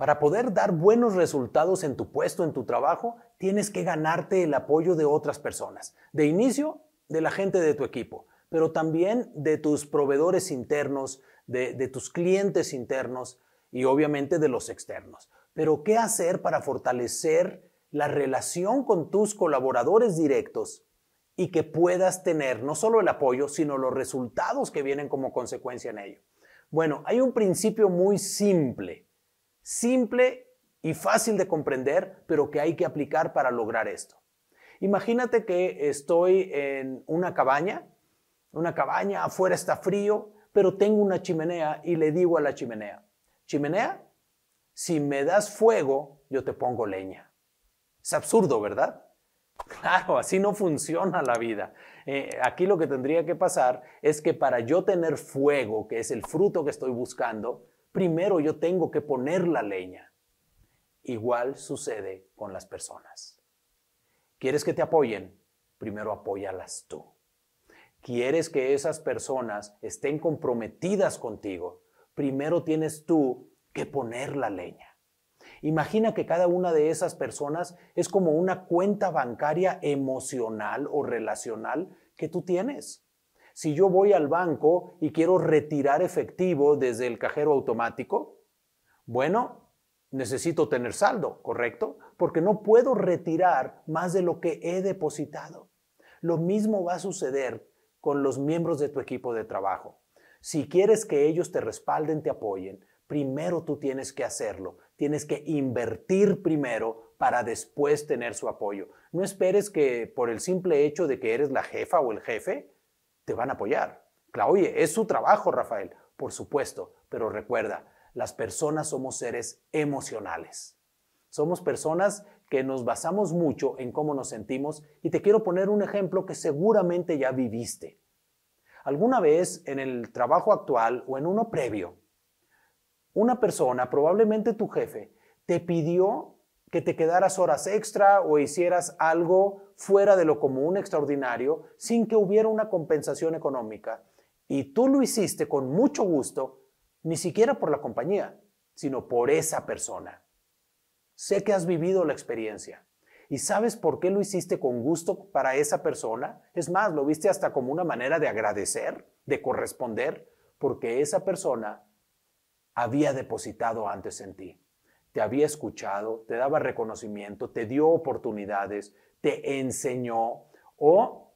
Para poder dar buenos resultados en tu puesto, en tu trabajo, tienes que ganarte el apoyo de otras personas. De inicio, de la gente de tu equipo, pero también de tus proveedores internos, de, tus clientes internos y obviamente de los externos. Pero ¿qué hacer para fortalecer la relación con tus colaboradores directos y que puedas tener no solo el apoyo, sino los resultados que vienen como consecuencia en ello? Bueno, hay un principio muy simple simple y fácil de comprender, pero que hay que aplicar para lograr esto. Imagínate que estoy en una cabaña, una cabaña, afuera está frío, pero tengo una chimenea y le digo a la chimenea, chimenea, si me das fuego, yo te pongo leña. Es absurdo, ¿verdad? Claro, así no funciona la vida. Eh, aquí lo que tendría que pasar es que para yo tener fuego, que es el fruto que estoy buscando, primero yo tengo que poner la leña. Igual sucede con las personas. ¿Quieres que te apoyen? Primero apóyalas tú. ¿Quieres que esas personas estén comprometidas contigo? Primero tienes tú que poner la leña. Imagina que cada una de esas personas es como una cuenta bancaria emocional o relacional que tú tienes si yo voy al banco y quiero retirar efectivo desde el cajero automático? Bueno, necesito tener saldo, ¿correcto? Porque no puedo retirar más de lo que he depositado. Lo mismo va a suceder con los miembros de tu equipo de trabajo. Si quieres que ellos te respalden, te apoyen, primero tú tienes que hacerlo. Tienes que invertir primero para después tener su apoyo. No esperes que por el simple hecho de que eres la jefa o el jefe, te van a apoyar. Claro, oye, es su trabajo, Rafael, por supuesto, pero recuerda, las personas somos seres emocionales. Somos personas que nos basamos mucho en cómo nos sentimos y te quiero poner un ejemplo que seguramente ya viviste. Alguna vez en el trabajo actual o en uno previo, una persona, probablemente tu jefe, te pidió que te quedaras horas extra o hicieras algo fuera de lo común, extraordinario, sin que hubiera una compensación económica. Y tú lo hiciste con mucho gusto, ni siquiera por la compañía, sino por esa persona. Sé que has vivido la experiencia y sabes por qué lo hiciste con gusto para esa persona. Es más, lo viste hasta como una manera de agradecer, de corresponder, porque esa persona había depositado antes en ti te había escuchado, te daba reconocimiento, te dio oportunidades, te enseñó o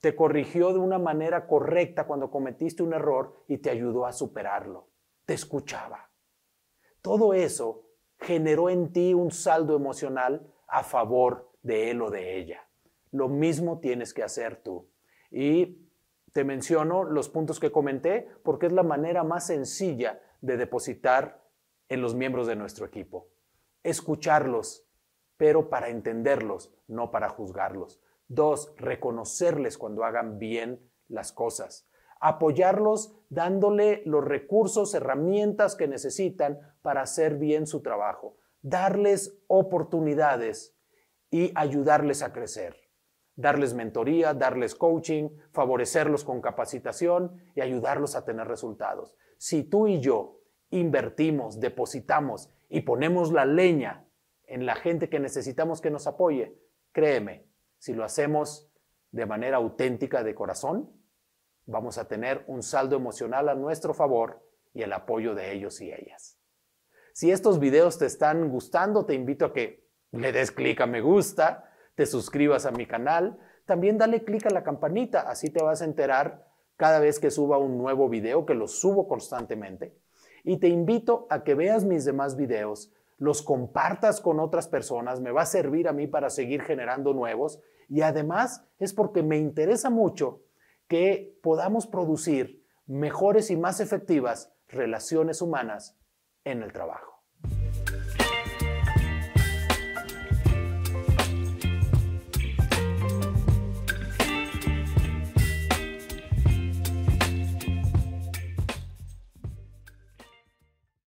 te corrigió de una manera correcta cuando cometiste un error y te ayudó a superarlo. Te escuchaba. Todo eso generó en ti un saldo emocional a favor de él o de ella. Lo mismo tienes que hacer tú. Y te menciono los puntos que comenté porque es la manera más sencilla de depositar en los miembros de nuestro equipo. Escucharlos, pero para entenderlos, no para juzgarlos. Dos, reconocerles cuando hagan bien las cosas. Apoyarlos dándole los recursos, herramientas que necesitan para hacer bien su trabajo. Darles oportunidades y ayudarles a crecer. Darles mentoría, darles coaching, favorecerlos con capacitación y ayudarlos a tener resultados. Si tú y yo invertimos, depositamos y ponemos la leña en la gente que necesitamos que nos apoye, créeme, si lo hacemos de manera auténtica de corazón, vamos a tener un saldo emocional a nuestro favor y el apoyo de ellos y ellas. Si estos videos te están gustando, te invito a que le des clic a me gusta, te suscribas a mi canal, también dale clic a la campanita, así te vas a enterar cada vez que suba un nuevo video, que lo subo constantemente. Y te invito a que veas mis demás videos, los compartas con otras personas, me va a servir a mí para seguir generando nuevos. Y además es porque me interesa mucho que podamos producir mejores y más efectivas relaciones humanas en el trabajo.